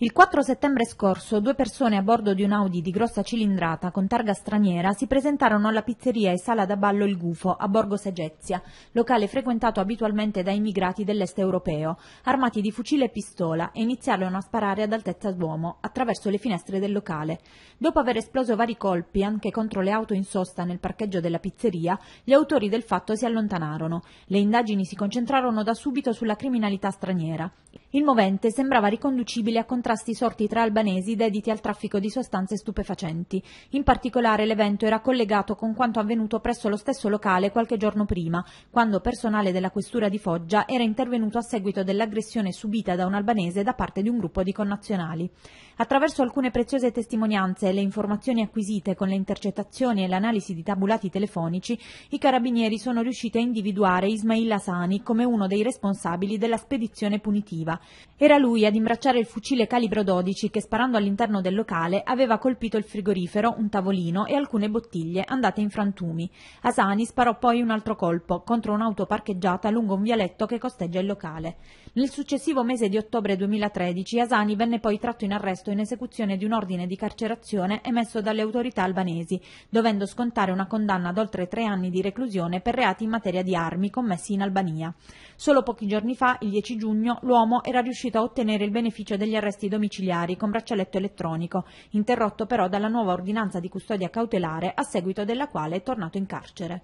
Il 4 settembre scorso due persone a bordo di un Audi di grossa cilindrata con targa straniera si presentarono alla pizzeria e sala da ballo Il Gufo a Borgo Segezia, locale frequentato abitualmente da immigrati dell'est europeo, armati di fucile e pistola e iniziarono a sparare ad altezza d'uomo attraverso le finestre del locale. Dopo aver esploso vari colpi anche contro le auto in sosta nel parcheggio della pizzeria, gli autori del fatto si allontanarono. Le indagini si concentrarono da subito sulla criminalità straniera. Il movente sembrava riconducibile a contrasti sorti tra albanesi dediti al traffico di sostanze stupefacenti. In particolare l'evento era collegato con quanto avvenuto presso lo stesso locale qualche giorno prima, quando personale della questura di Foggia era intervenuto a seguito dell'aggressione subita da un albanese da parte di un gruppo di connazionali. Attraverso alcune preziose testimonianze e le informazioni acquisite con le intercettazioni e l'analisi di tabulati telefonici, i carabinieri sono riusciti a individuare Ismail Asani come uno dei responsabili della spedizione punitiva era lui ad imbracciare il fucile calibro 12 che sparando all'interno del locale aveva colpito il frigorifero, un tavolino e alcune bottiglie andate in frantumi. Asani sparò poi un altro colpo contro un'auto parcheggiata lungo un vialetto che costeggia il locale. Nel successivo mese di ottobre 2013 Asani venne poi tratto in arresto in esecuzione di un ordine di carcerazione emesso dalle autorità albanesi, dovendo scontare una condanna ad oltre tre anni di reclusione per reati in materia di armi commessi in Albania. Solo pochi giorni fa, il 10 giugno, l'uomo era riuscito a ottenere il beneficio degli arresti domiciliari con braccialetto elettronico, interrotto però dalla nuova ordinanza di custodia cautelare a seguito della quale è tornato in carcere.